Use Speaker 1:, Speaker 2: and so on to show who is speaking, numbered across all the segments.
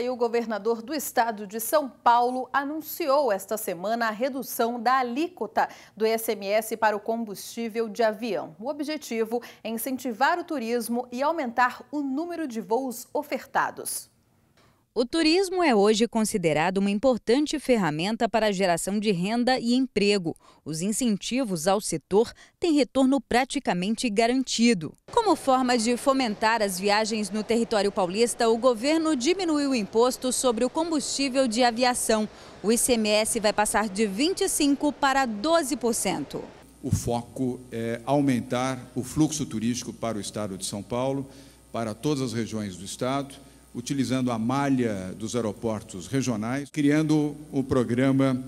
Speaker 1: e o governador do estado de São Paulo anunciou esta semana a redução da alíquota do ICMS para o combustível de avião. O objetivo é incentivar o turismo e aumentar o número de voos ofertados. O turismo é hoje considerado uma importante ferramenta para a geração de renda e emprego. Os incentivos ao setor têm retorno praticamente garantido. Como forma de fomentar as viagens no território paulista, o governo diminuiu o imposto sobre o combustível de aviação. O ICMS vai passar de 25% para 12%.
Speaker 2: O foco é aumentar o fluxo turístico para o estado de São Paulo, para todas as regiões do estado utilizando a malha dos aeroportos regionais, criando o programa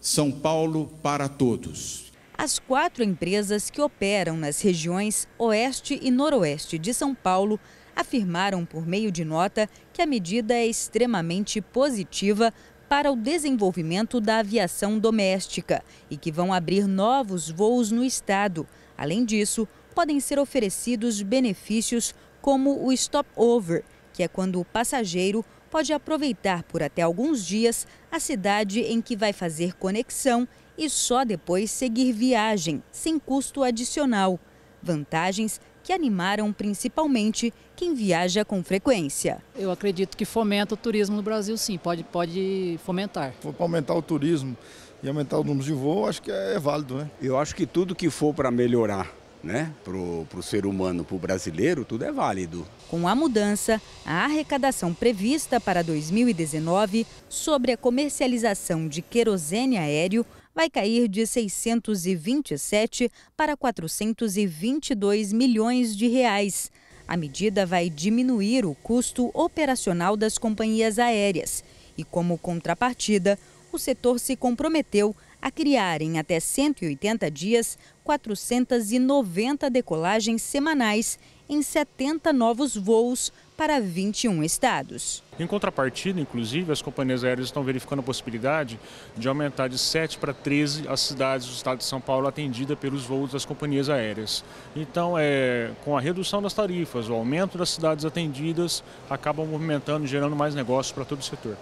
Speaker 2: São Paulo para Todos.
Speaker 1: As quatro empresas que operam nas regiões Oeste e Noroeste de São Paulo afirmaram por meio de nota que a medida é extremamente positiva para o desenvolvimento da aviação doméstica e que vão abrir novos voos no estado. Além disso, podem ser oferecidos benefícios como o stopover, que é quando o passageiro pode aproveitar por até alguns dias a cidade em que vai fazer conexão e só depois seguir viagem, sem custo adicional. Vantagens que animaram principalmente quem viaja com frequência. Eu acredito que fomenta
Speaker 2: o turismo no Brasil, sim, pode, pode fomentar.
Speaker 1: Para aumentar o turismo e aumentar o número
Speaker 2: de voo, acho que é válido, né? Eu acho que tudo que for para melhorar né? Para o ser humano, para o brasileiro, tudo é válido.
Speaker 1: Com a mudança, a arrecadação prevista para 2019 sobre a comercialização de querosene aéreo vai cair de 627 para 422 milhões de reais. A medida vai diminuir o custo operacional das companhias aéreas e, como contrapartida, o setor se comprometeu a criar em até 180 dias 490 decolagens semanais em 70 novos voos para 21 estados. Em
Speaker 2: contrapartida, inclusive, as companhias aéreas estão verificando a possibilidade de aumentar de 7 para 13 as cidades do estado de São Paulo atendidas pelos voos das companhias aéreas. Então, é, com a redução das tarifas, o aumento das cidades atendidas, acabam movimentando, e gerando mais negócios para todo o setor.